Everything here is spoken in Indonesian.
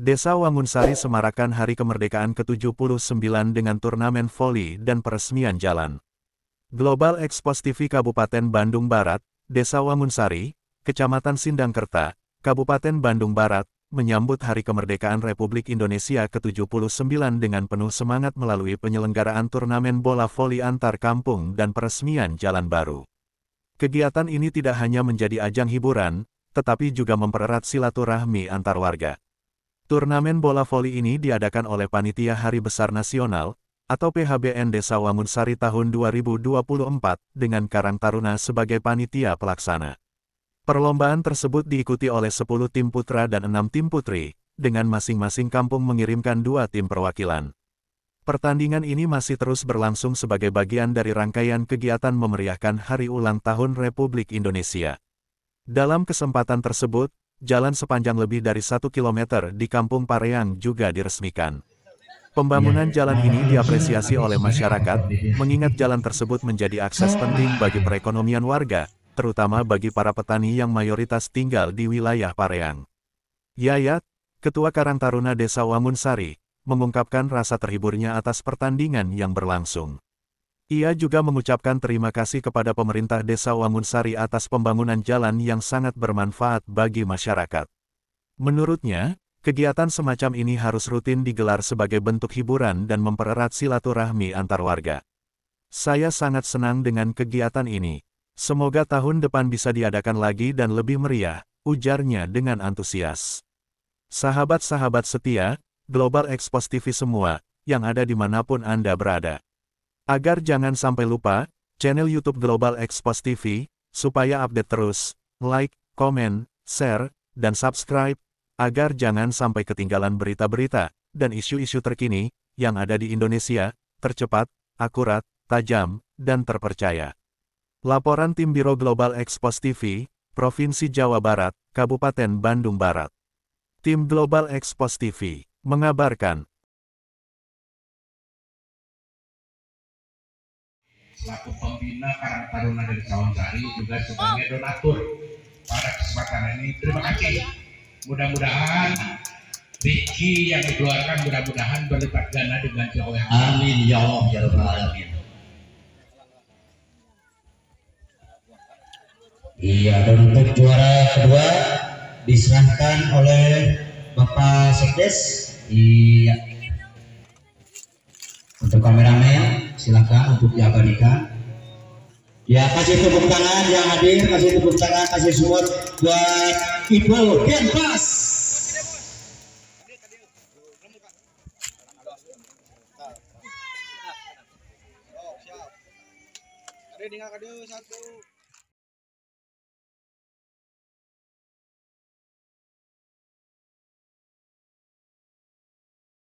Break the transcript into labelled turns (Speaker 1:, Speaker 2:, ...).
Speaker 1: Desa Wangunsari semarakan hari kemerdekaan ke-79 dengan turnamen voli dan peresmian jalan. Global Expos TV Kabupaten Bandung Barat, Desa Wangunsari, Kecamatan Sindangkerta, Kabupaten Bandung Barat, menyambut Hari Kemerdekaan Republik Indonesia ke-79 dengan penuh semangat melalui penyelenggaraan turnamen bola voli antar kampung dan peresmian jalan baru. Kegiatan ini tidak hanya menjadi ajang hiburan, tetapi juga mempererat silaturahmi antar warga. Turnamen bola voli ini diadakan oleh Panitia Hari Besar Nasional, atau PHBN Desa Wamunsari tahun 2024, dengan Karang Taruna sebagai panitia pelaksana. Perlombaan tersebut diikuti oleh 10 tim putra dan 6 tim putri, dengan masing-masing kampung mengirimkan dua tim perwakilan. Pertandingan ini masih terus berlangsung sebagai bagian dari rangkaian kegiatan memeriahkan Hari Ulang Tahun Republik Indonesia. Dalam kesempatan tersebut, jalan sepanjang lebih dari satu kilometer di Kampung Pareang juga diresmikan. Pembangunan ya, ya. jalan ini diapresiasi oleh masyarakat, mengingat jalan tersebut menjadi akses penting bagi perekonomian warga, terutama bagi para petani yang mayoritas tinggal di wilayah Pareang. Yayat, Ketua Karang Taruna Desa Wamunsari, mengungkapkan rasa terhiburnya atas pertandingan yang berlangsung. Ia juga mengucapkan terima kasih kepada pemerintah Desa Wangunsari atas pembangunan jalan yang sangat bermanfaat bagi masyarakat. Menurutnya, kegiatan semacam ini harus rutin digelar sebagai bentuk hiburan dan mempererat silaturahmi antar warga. Saya sangat senang dengan kegiatan ini. Semoga tahun depan bisa diadakan lagi dan lebih meriah, ujarnya dengan antusias. Sahabat-sahabat setia, Global Expos TV semua, yang ada dimanapun Anda berada. Agar jangan sampai lupa, channel YouTube Global Expos TV, supaya update terus, like, komen, share, dan subscribe, agar jangan sampai ketinggalan berita-berita, dan isu-isu terkini, yang ada di Indonesia, tercepat, akurat, tajam, dan terpercaya. Laporan Tim Biro Global Expos TV, Provinsi Jawa Barat, Kabupaten Bandung Barat. Tim Global Expos TV, mengabarkan, selaku pembina Karang Taruna dari Sari juga sebagai donatur pada kesempatan ini. Terima kasih. Mudah-mudahan Riki yang dikeluarkan mudah-mudahan berlipat ganda dengan oleh Amin ya Allah ya Rabbal Alamin. Iya, dan untuk juara kedua diserahkan oleh Bapak Sekdes. Iya. Untuk kameramen silakan untuk diabadikan ya kasih tepuk tangan yang hadir kasih tepuk tangan kasih support buat Ibu Genpas Ada dengar kedua satu